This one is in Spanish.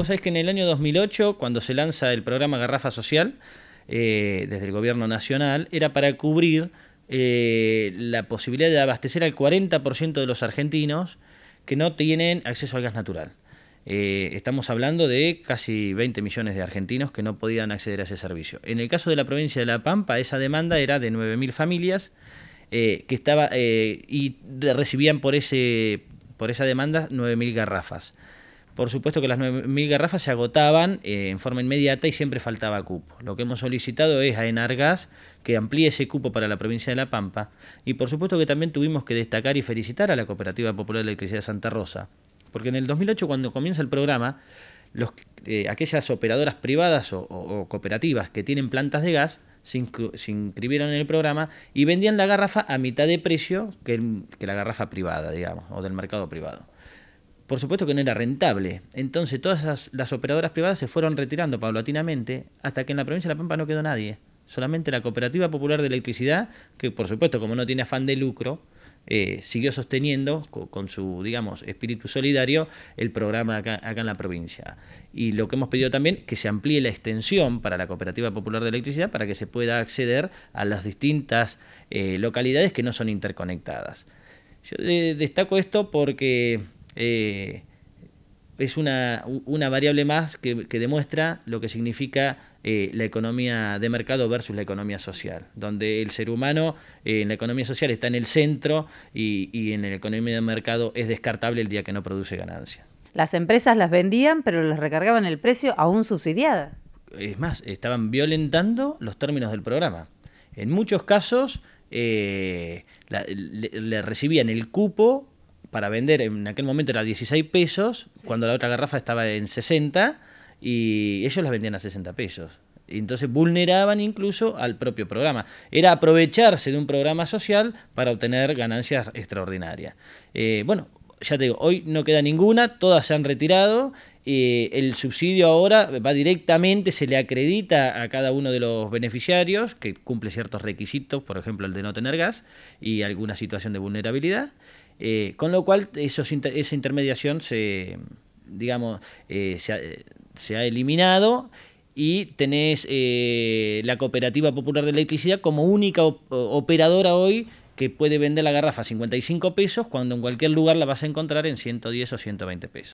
Vos sabés que en el año 2008, cuando se lanza el programa Garrafa Social, eh, desde el gobierno nacional, era para cubrir eh, la posibilidad de abastecer al 40% de los argentinos que no tienen acceso al gas natural. Eh, estamos hablando de casi 20 millones de argentinos que no podían acceder a ese servicio. En el caso de la provincia de La Pampa, esa demanda era de 9.000 familias que estaba, y recibían por, por esa demanda 9.000 garrafas. Por supuesto que las 9.000 garrafas se agotaban eh, en forma inmediata y siempre faltaba cupo. Lo que hemos solicitado es a Enargas que amplíe ese cupo para la provincia de La Pampa y por supuesto que también tuvimos que destacar y felicitar a la Cooperativa Popular de Electricidad Santa Rosa, porque en el 2008 cuando comienza el programa, los, eh, aquellas operadoras privadas o, cooperativas que tienen plantas de gas se, inscribieron en el programa y vendían la garrafa a mitad de precio que, que la garrafa privada, digamos, o del mercado privado por supuesto que no era rentable. Entonces todas las, operadoras privadas se fueron retirando paulatinamente hasta que en la provincia de La Pampa no quedó nadie. Solamente la Cooperativa Popular de Electricidad, que por supuesto como no tiene afán de lucro, eh, siguió sosteniendo con, su, digamos, espíritu solidario el programa acá, en la provincia. Y lo que hemos pedido también, que se amplíe la extensión para la Cooperativa Popular de Electricidad para que se pueda acceder a las distintas eh, localidades que no son interconectadas. Yo eh, destaco esto porque eh, es una, una, variable más que, demuestra lo que significa eh, la economía de mercado versus la economía social, donde el ser humano eh, en la economía social está en el centro y, en la economía de mercado es descartable el día que no produce ganancia. Las empresas las vendían, pero les recargaban el precio aún subsidiadas. Es más, estaban violentando los términos del programa. En muchos casos le recibían el cupo para vender, en aquel momento era 16 pesos, cuando la otra garrafa estaba en 60 y ellos las vendían a 60 pesos. Entonces vulneraban incluso al propio programa. Era aprovecharse de un programa social para obtener ganancias extraordinarias. Eh, bueno, ya te digo, hoy no queda ninguna, todas se han retirado. el subsidio ahora va directamente, se le acredita a cada uno de los beneficiarios que cumple ciertos requisitos, por ejemplo el de no tener gas y alguna situación de vulnerabilidad. Eh, con lo cual, esa intermediación se, digamos, eh, se, ha, eliminado y tenés eh, la Cooperativa Popular de Electricidad como única operadora hoy que puede vender la garrafa a 55 pesos cuando en cualquier lugar la vas a encontrar en 110 o 120 pesos.